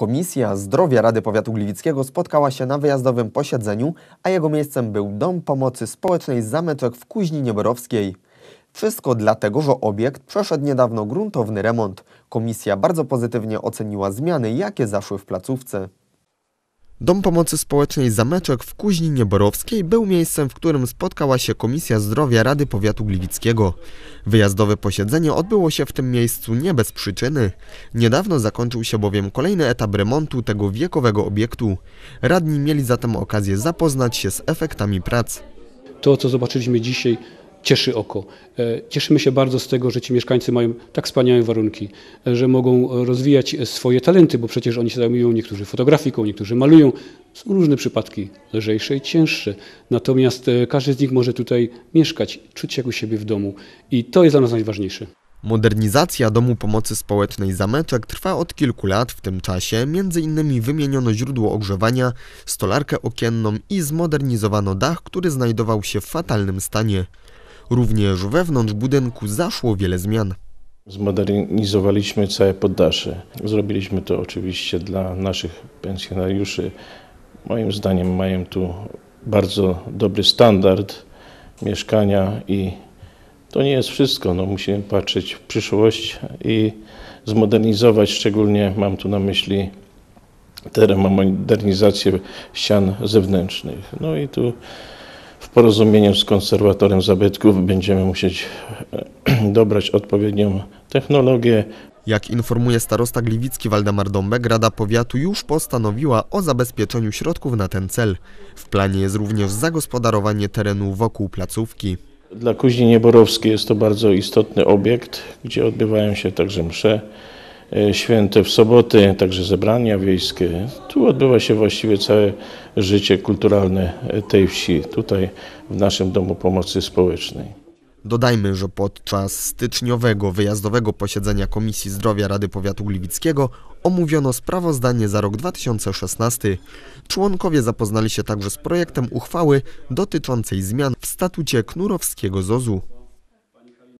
Komisja Zdrowia Rady Powiatu Gliwickiego spotkała się na wyjazdowym posiedzeniu, a jego miejscem był Dom Pomocy Społecznej Zameczek w Kuźni Nieborowskiej. Wszystko dlatego, że obiekt przeszedł niedawno gruntowny remont. Komisja bardzo pozytywnie oceniła zmiany, jakie zaszły w placówce. Dom Pomocy Społecznej Zameczek w Kuźninie Borowskiej był miejscem, w którym spotkała się Komisja Zdrowia Rady Powiatu Gliwickiego. Wyjazdowe posiedzenie odbyło się w tym miejscu nie bez przyczyny. Niedawno zakończył się bowiem kolejny etap remontu tego wiekowego obiektu. Radni mieli zatem okazję zapoznać się z efektami prac. To, co zobaczyliśmy dzisiaj, cieszy oko. E, cieszymy się bardzo z tego, że ci mieszkańcy mają tak wspaniałe warunki, e, że mogą rozwijać swoje talenty, bo przecież oni się zajmują niektórzy fotografiką, niektórzy malują. Są różne przypadki, lżejsze i cięższe. Natomiast e, każdy z nich może tutaj mieszkać, czuć się jak u siebie w domu i to jest dla nas najważniejsze. Modernizacja Domu Pomocy Społecznej Zameczek trwa od kilku lat. W tym czasie między innymi wymieniono źródło ogrzewania, stolarkę okienną i zmodernizowano dach, który znajdował się w fatalnym stanie. Również wewnątrz budynku zaszło wiele zmian. Zmodernizowaliśmy całe poddasze. Zrobiliśmy to oczywiście dla naszych pensjonariuszy. Moim zdaniem mają tu bardzo dobry standard mieszkania i to nie jest wszystko. No, musimy patrzeć w przyszłość i zmodernizować. Szczególnie mam tu na myśli modernizację ścian zewnętrznych. No i tu w porozumieniu z konserwatorem zabytków będziemy musieć e, dobrać odpowiednią technologię. Jak informuje starosta gliwicki Waldemar Dąbek, Rada Powiatu już postanowiła o zabezpieczeniu środków na ten cel. W planie jest również zagospodarowanie terenu wokół placówki. Dla Kuźni Nieborowskiej jest to bardzo istotny obiekt, gdzie odbywają się także msze. E, święte w soboty, także zebrania wiejskie. Tu odbywa się właściwie całe życie kulturalne e, tej wsi, tutaj w naszym Domu Pomocy Społecznej. Dodajmy, że podczas styczniowego wyjazdowego posiedzenia Komisji Zdrowia Rady Powiatu Gliwickiego omówiono sprawozdanie za rok 2016. Członkowie zapoznali się także z projektem uchwały dotyczącej zmian w statucie Knurowskiego ZOZU.